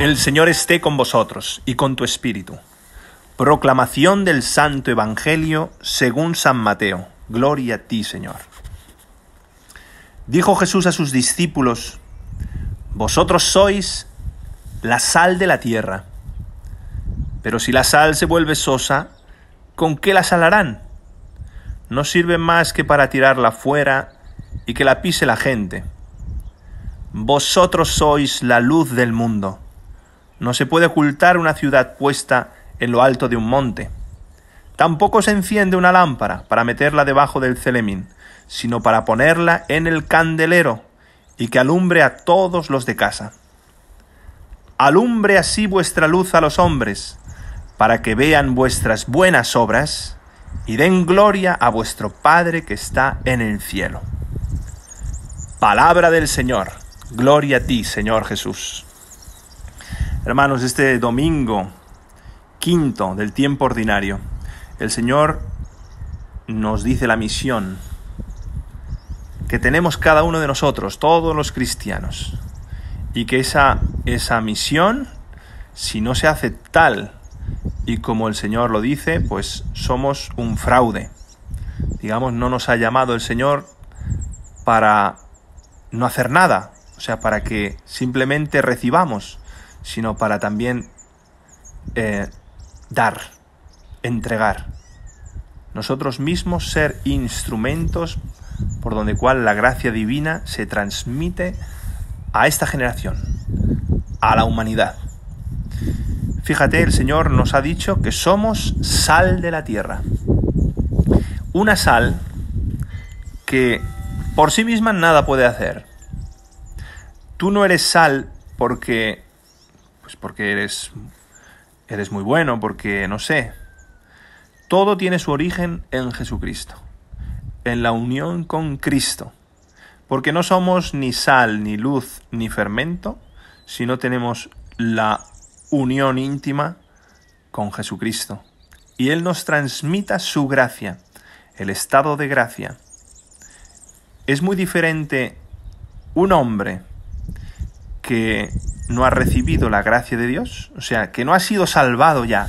El Señor esté con vosotros y con tu espíritu. Proclamación del Santo Evangelio según San Mateo. Gloria a ti, Señor. Dijo Jesús a sus discípulos, Vosotros sois la sal de la tierra. Pero si la sal se vuelve sosa, ¿con qué la salarán? No sirve más que para tirarla fuera y que la pise la gente. Vosotros sois la luz del mundo. No se puede ocultar una ciudad puesta en lo alto de un monte. Tampoco se enciende una lámpara para meterla debajo del celemín, sino para ponerla en el candelero y que alumbre a todos los de casa. Alumbre así vuestra luz a los hombres, para que vean vuestras buenas obras y den gloria a vuestro Padre que está en el cielo. Palabra del Señor. Gloria a ti, Señor Jesús. Hermanos, este domingo quinto del tiempo ordinario, el Señor nos dice la misión que tenemos cada uno de nosotros, todos los cristianos, y que esa, esa misión, si no se hace tal y como el Señor lo dice, pues somos un fraude. Digamos, no nos ha llamado el Señor para no hacer nada, o sea, para que simplemente recibamos sino para también eh, dar, entregar. Nosotros mismos ser instrumentos por donde cual la gracia divina se transmite a esta generación, a la humanidad. Fíjate, el Señor nos ha dicho que somos sal de la tierra. Una sal que por sí misma nada puede hacer. Tú no eres sal porque pues porque eres, eres muy bueno, porque no sé. Todo tiene su origen en Jesucristo, en la unión con Cristo, porque no somos ni sal, ni luz, ni fermento, si no tenemos la unión íntima con Jesucristo. Y Él nos transmita su gracia, el estado de gracia. Es muy diferente un hombre que no ha recibido la gracia de Dios, o sea, que no ha sido salvado ya,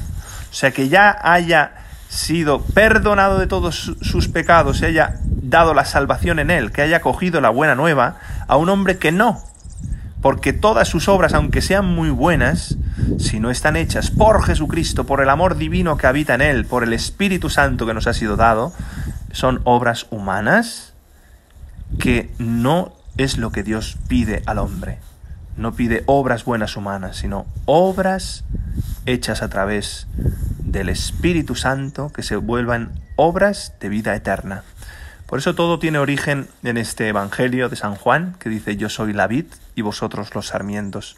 o sea, que ya haya sido perdonado de todos sus pecados, se haya dado la salvación en él, que haya cogido la buena nueva, a un hombre que no, porque todas sus obras, aunque sean muy buenas, si no están hechas por Jesucristo, por el amor divino que habita en él, por el Espíritu Santo que nos ha sido dado, son obras humanas que no es lo que Dios pide al hombre no pide obras buenas humanas, sino obras hechas a través del Espíritu Santo que se vuelvan obras de vida eterna. Por eso todo tiene origen en este Evangelio de San Juan, que dice, yo soy la vid y vosotros los sarmientos.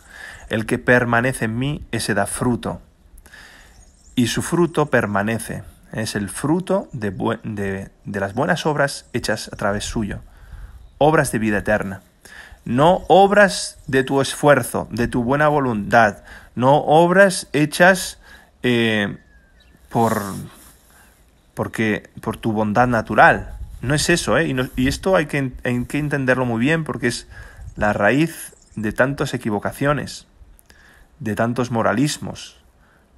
El que permanece en mí, ese da fruto. Y su fruto permanece. Es el fruto de, de las buenas obras hechas a través suyo. Obras de vida eterna no obras de tu esfuerzo, de tu buena voluntad, no obras hechas eh, por, porque, por tu bondad natural. No es eso, ¿eh? Y, esto hay que, entenderlo muy bien porque es la raíz de tantas equivocaciones, de tantos moralismos,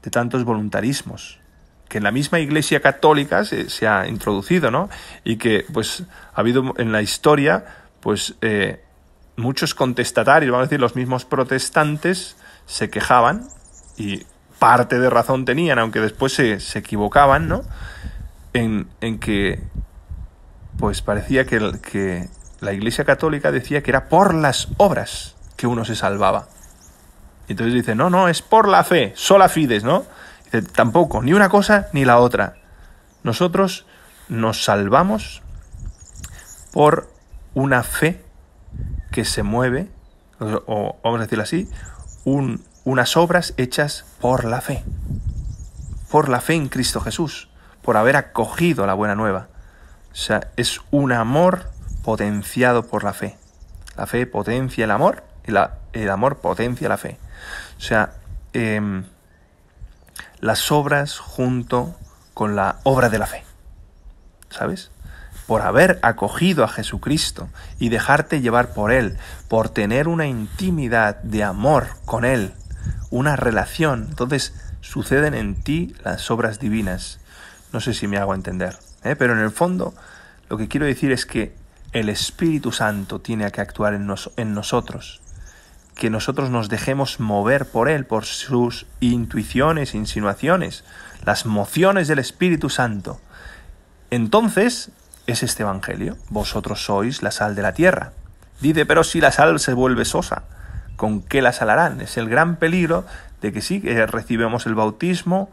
de tantos voluntarismos que en la misma Iglesia católica se, ha introducido, ¿no? Y que, pues, ha habido en la historia, pues, eh, muchos contestatarios, vamos a decir, los mismos protestantes se quejaban y parte de razón tenían, aunque después se, equivocaban, ¿no? En, que, pues parecía que, que la Iglesia Católica decía que era por las obras que uno se salvaba. Entonces dice, no, no, es por la fe, sola fides, ¿no? Dice, tampoco, ni una cosa ni la otra. Nosotros nos salvamos por una fe que se mueve, o vamos a decirlo así, unas obras hechas por la fe, por la fe en Cristo Jesús, por haber acogido la buena nueva. O sea, es un amor potenciado por la fe. La fe potencia el amor y el amor potencia la fe. O sea, em, las obras junto con la obra de la fe. ¿Sabes? por haber acogido a Jesucristo y dejarte llevar por Él, por tener una intimidad de amor con Él, una relación. Entonces suceden en ti las obras divinas. No sé si me hago entender, ¿eh? pero en el fondo lo que quiero decir es que el Espíritu Santo tiene que actuar en, en nosotros, que nosotros nos dejemos mover por Él, por sus intuiciones, insinuaciones, las mociones del Espíritu Santo. Entonces es este Evangelio. Vosotros sois la sal de la tierra. Dice, pero si la sal se vuelve sosa, ¿con qué la salarán? Es el gran peligro de que sí, que recibamos el bautismo,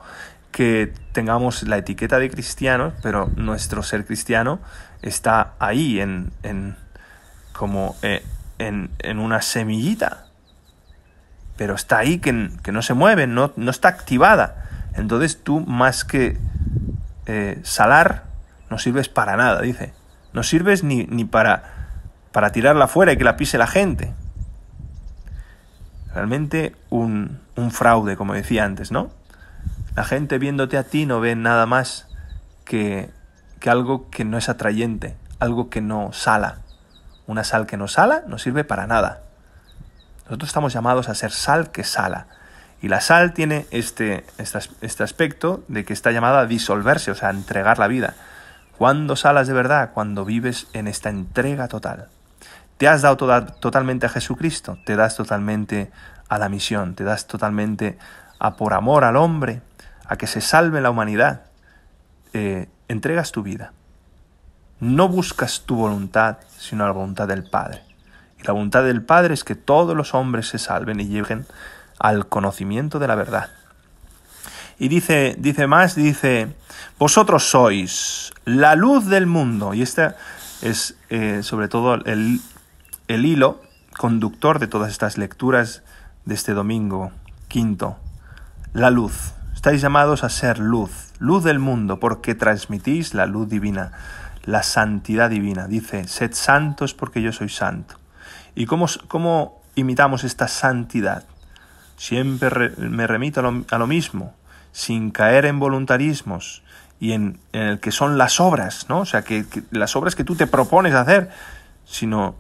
que tengamos la etiqueta de cristianos, pero nuestro ser cristiano está ahí en, como eh, en, una semillita. Pero está ahí que, no se mueve, no, está activada. Entonces tú más que eh, salar, no sirves para nada, dice. No sirves ni, ni para, para tirarla fuera y que la pise la gente. Realmente un, un fraude, como decía antes, ¿no? La gente viéndote a ti no ve nada más que, que, algo que no es atrayente, algo que no sala. Una sal que no sala no sirve para nada. Nosotros estamos llamados a ser sal que sala. Y la sal tiene este, este, este aspecto de que está llamada a disolverse, o sea, a entregar la vida. Cuando salas de verdad? Cuando vives en esta entrega total. Te has dado totalmente a Jesucristo, te das totalmente a la misión, te das totalmente a por amor al hombre, a que se salve la humanidad. Eh, entregas tu vida. No buscas tu voluntad, sino la voluntad del Padre. Y la voluntad del Padre es que todos los hombres se salven y lleguen al conocimiento de la verdad. Y dice, dice más, dice, vosotros sois la luz del mundo. Y este es eh, sobre todo el, el hilo conductor de todas estas lecturas de este domingo quinto. La luz. Estáis llamados a ser luz, luz del mundo, porque transmitís la luz divina, la santidad divina. Dice, sed santos porque yo soy santo. ¿Y cómo, cómo imitamos esta santidad? Siempre me remito a lo mismo, sin caer en voluntarismos y en, el que son las obras, ¿no? O sea, que, las obras que tú te propones hacer, sino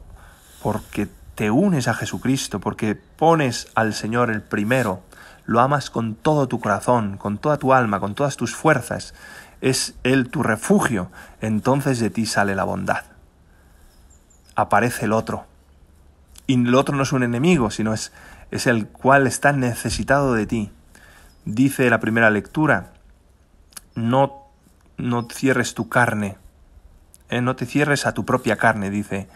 porque te unes a Jesucristo, porque pones al Señor el primero, lo amas con todo tu corazón, con toda tu alma, con todas tus fuerzas, es Él tu refugio, entonces de ti sale la bondad. Aparece el otro. Y el otro no es un enemigo, sino es, es el cual está necesitado de ti dice la primera lectura, no, no cierres tu carne, eh, no te cierres a tu propia carne, dice.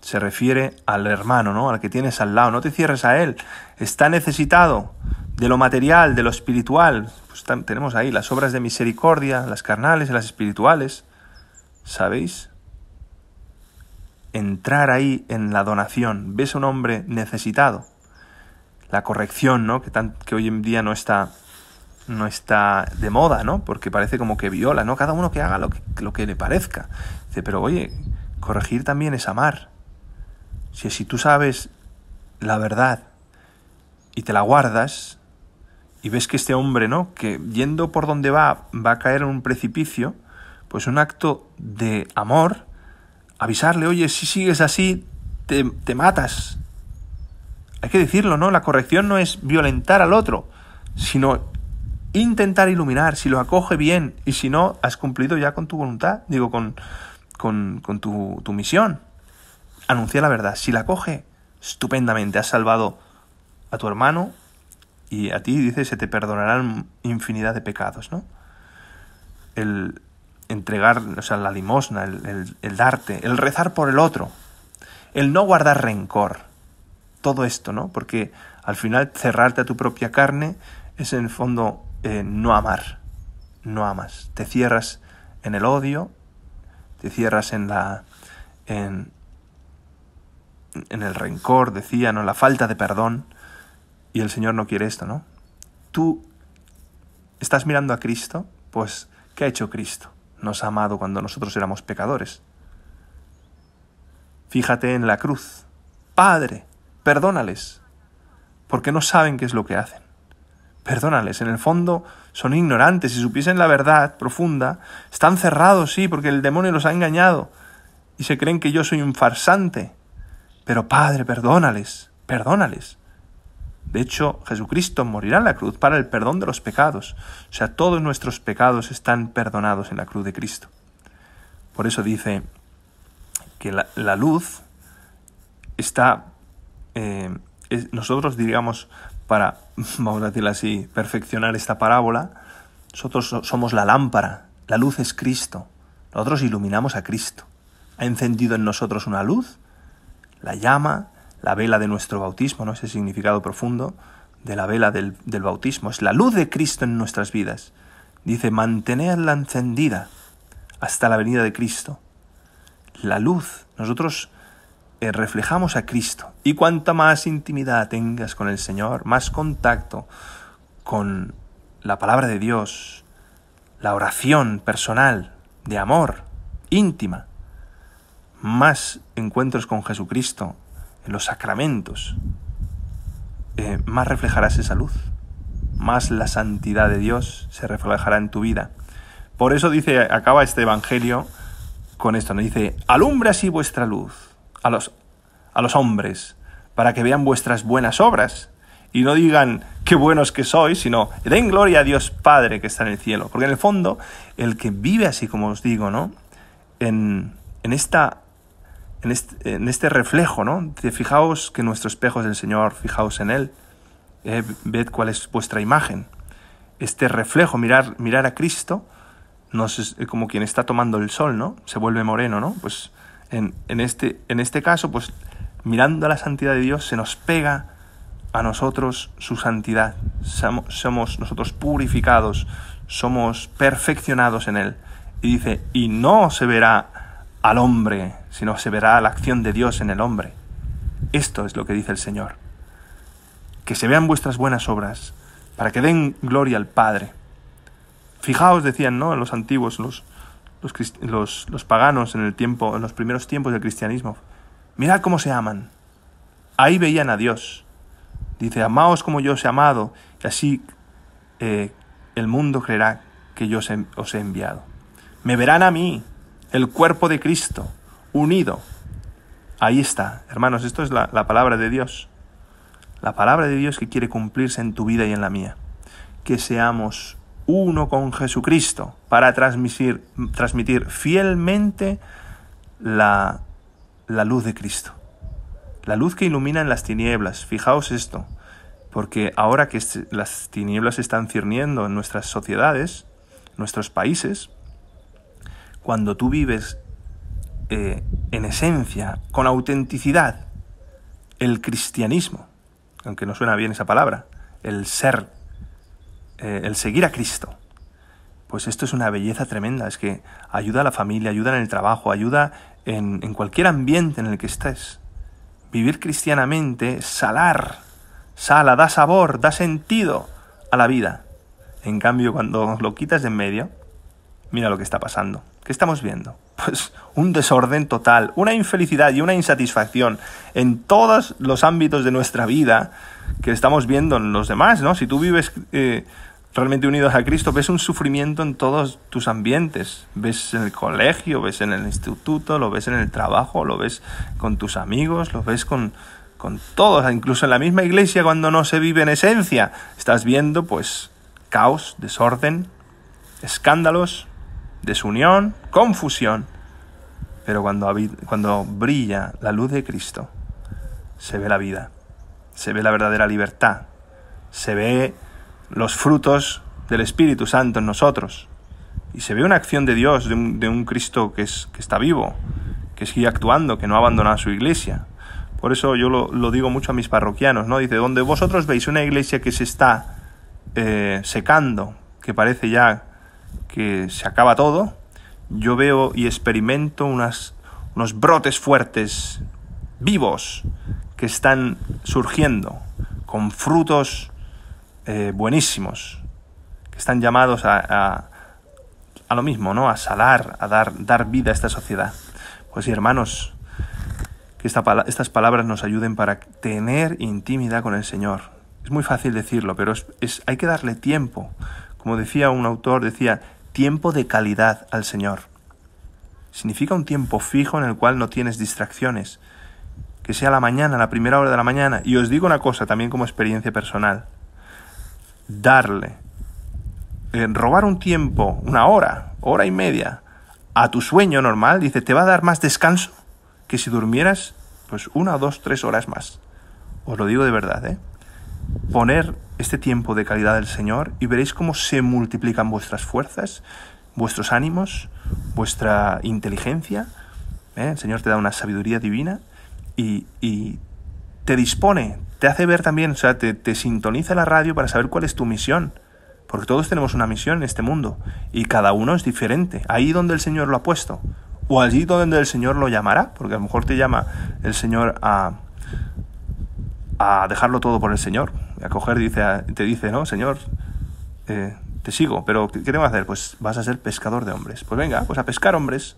Se refiere al hermano, ¿no? Al que tienes al lado, no te cierres a él. Está necesitado de lo material, de lo espiritual. Pues tenemos ahí las obras de misericordia, las carnales y las espirituales. ¿Sabéis? Entrar ahí en la donación. Ves a un hombre necesitado. La corrección, ¿no? Que, que hoy en día no está no está de moda, ¿no? Porque parece como que viola, ¿no? Cada uno que haga lo que, lo que le parezca. Dice, pero oye, corregir también es amar. Si, si tú sabes la verdad y te la guardas y ves que este hombre, ¿no? Que yendo por donde va va a caer en un precipicio, pues un acto de amor, avisarle, oye, si sigues así, te, te matas. Hay que decirlo, ¿no? La corrección no es violentar al otro, sino intentar iluminar, si lo acoge bien y si no, has cumplido ya con tu voluntad, digo, con, con, tu, tu misión. Anuncia la verdad, si la acoge, estupendamente, has salvado a tu hermano y a ti, dice, se te perdonarán infinidad de pecados, ¿no? El entregar, o sea, la limosna, el, el darte, el rezar por el otro, el no guardar rencor, todo esto, ¿no? Porque al final cerrarte a tu propia carne es en el fondo eh, no amar, no amas, te cierras en el odio, te cierras en la... En, en el rencor, decía, ¿no? La falta de perdón. Y el Señor no quiere esto, ¿no? Tú estás mirando a Cristo, pues, ¿qué ha hecho Cristo? Nos ha amado cuando nosotros éramos pecadores. Fíjate en la cruz. Padre, perdónales, porque no saben qué es lo que hacen. Perdónales, en el fondo son ignorantes. Si supiesen la verdad profunda, están cerrados, sí, porque el demonio los ha engañado y se creen que yo soy un farsante. Pero Padre, perdónales, perdónales. De hecho, Jesucristo morirá en la cruz para el perdón de los pecados. O sea, todos nuestros pecados están perdonados en la cruz de Cristo. Por eso dice que la, luz está... Eh, nosotros diríamos para, vamos a decirlo así, perfeccionar esta parábola, nosotros somos la lámpara, la luz es Cristo, nosotros iluminamos a Cristo. Ha encendido en nosotros una luz, la llama, la vela de nuestro bautismo, ¿no? ese significado profundo de la vela del, del bautismo, es la luz de Cristo en nuestras vidas. Dice, mantenerla encendida hasta la venida de Cristo. La luz, nosotros eh, reflejamos a Cristo. Y cuanta más intimidad tengas con el Señor, más contacto con la palabra de Dios, la oración personal, de amor, íntima, más encuentros con Jesucristo en los sacramentos, eh, más reflejarás esa luz, más la santidad de Dios se reflejará en tu vida. Por eso dice, acaba este Evangelio con esto, nos dice, alumbra así vuestra luz, a los, a los hombres, para que vean vuestras buenas obras, y no digan qué buenos que sois, sino den gloria a Dios Padre que está en el cielo. Porque en el fondo, el que vive así como os digo, ¿no? En, esta... En este, reflejo, ¿no? fijaos que nuestro espejo es el Señor, fijaos en Él, eh, ved cuál es vuestra imagen. Este reflejo, mirar, mirar a Cristo, como quien está tomando el sol, ¿no? Se vuelve moreno, ¿no? Pues en, este, en este caso, pues mirando a la santidad de Dios se nos pega a nosotros su santidad. Somos, somos nosotros purificados, somos perfeccionados en Él. Y dice, y no se verá al hombre, sino se verá la acción de Dios en el hombre. Esto es lo que dice el Señor. Que se vean vuestras buenas obras, para que den gloria al Padre. Fijaos, decían, ¿no? En los antiguos, los, los, paganos en el tiempo, en los primeros tiempos del cristianismo. Mirad cómo se aman. Ahí veían a Dios. Dice, amaos como yo os he amado, y así eh, el mundo creerá que yo os he enviado. Me verán a mí, el cuerpo de Cristo, unido. Ahí está, hermanos, esto es la, la palabra de Dios. La palabra de Dios que quiere cumplirse en tu vida y en la mía. Que seamos uno con Jesucristo, para transmitir, transmitir fielmente la, luz de Cristo. La luz que ilumina en las tinieblas. Fijaos esto, porque ahora que las tinieblas están cirniendo en nuestras sociedades, nuestros países, cuando tú vives eh, en esencia, con autenticidad, el cristianismo, aunque no suena bien esa palabra, el ser eh, el seguir a Cristo. Pues esto es una belleza tremenda, es que ayuda a la familia, ayuda en el trabajo, ayuda en, cualquier ambiente en el que estés. Vivir cristianamente, salar, sala, da sabor, da sentido a la vida. En cambio, cuando lo quitas de en medio, mira lo que está pasando. ¿Qué estamos viendo? Pues un desorden total, una infelicidad y una insatisfacción en todos los ámbitos de nuestra vida que estamos viendo en los demás, ¿no? Si tú vives eh, realmente unidos a Cristo, ves un sufrimiento en todos tus ambientes. Ves en el colegio, ves en el instituto, lo ves en el trabajo, lo ves con tus amigos, lo ves con, con todos, incluso en la misma iglesia cuando no se vive en esencia. Estás viendo pues caos, desorden, escándalos, desunión, confusión. Pero cuando, cuando brilla la luz de Cristo, se ve la vida, se ve la verdadera libertad, se ve los frutos del Espíritu Santo en nosotros. Y se ve una acción de Dios, de un, Cristo que, es, está vivo, que sigue actuando, que no ha abandonado su iglesia. Por eso yo lo, digo mucho a mis parroquianos, ¿no? Dice, donde vosotros veis una iglesia que se está eh, secando, que parece ya que se acaba todo, yo veo y experimento unas, unos brotes fuertes, vivos, que están surgiendo, con frutos eh, buenísimos, que están llamados a, a, lo mismo, ¿no? A salar, a dar, dar vida a esta sociedad. Pues sí, hermanos, que estas palabras nos ayuden para tener intimidad con el Señor. Es muy fácil decirlo, pero es, hay que darle tiempo. Como decía un autor, decía, tiempo de calidad al Señor. Significa un tiempo fijo en el cual no tienes distracciones. Que sea la mañana, la primera hora de la mañana. Y os digo una cosa también como experiencia personal darle, eh, robar un tiempo, una hora, hora y media, a tu sueño normal, dice, te va a dar más descanso que si durmieras pues una, dos, tres horas más. Os lo digo de verdad, ¿eh? Poner este tiempo de calidad del Señor y veréis cómo se multiplican vuestras fuerzas, vuestros ánimos, vuestra inteligencia. ¿eh? El Señor te da una sabiduría divina y, y te dispone, te hace ver también, o sea, te, sintoniza la radio para saber cuál es tu misión. Porque todos tenemos una misión en este mundo y cada uno es diferente. Ahí donde el Señor lo ha puesto. O allí donde el Señor lo llamará. Porque a lo mejor te llama el Señor a, dejarlo todo por el Señor. A coger, dice, te dice, no, Señor, eh, te sigo, pero ¿qué, tengo que hacer? Pues vas a ser pescador de hombres. Pues venga, pues a pescar hombres.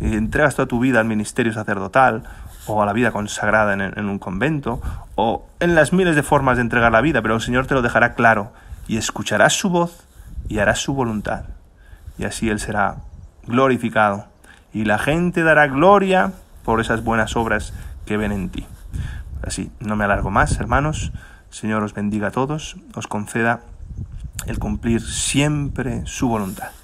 Y entregas toda tu vida al ministerio sacerdotal o a la vida consagrada en, un convento, o en las miles de formas de entregar la vida, pero el Señor te lo dejará claro y escucharás su voz y harás su voluntad. Y así Él será glorificado y la gente dará gloria por esas buenas obras que ven en ti. Así, no me alargo más, hermanos. Señor os bendiga a todos, os conceda el cumplir siempre su voluntad.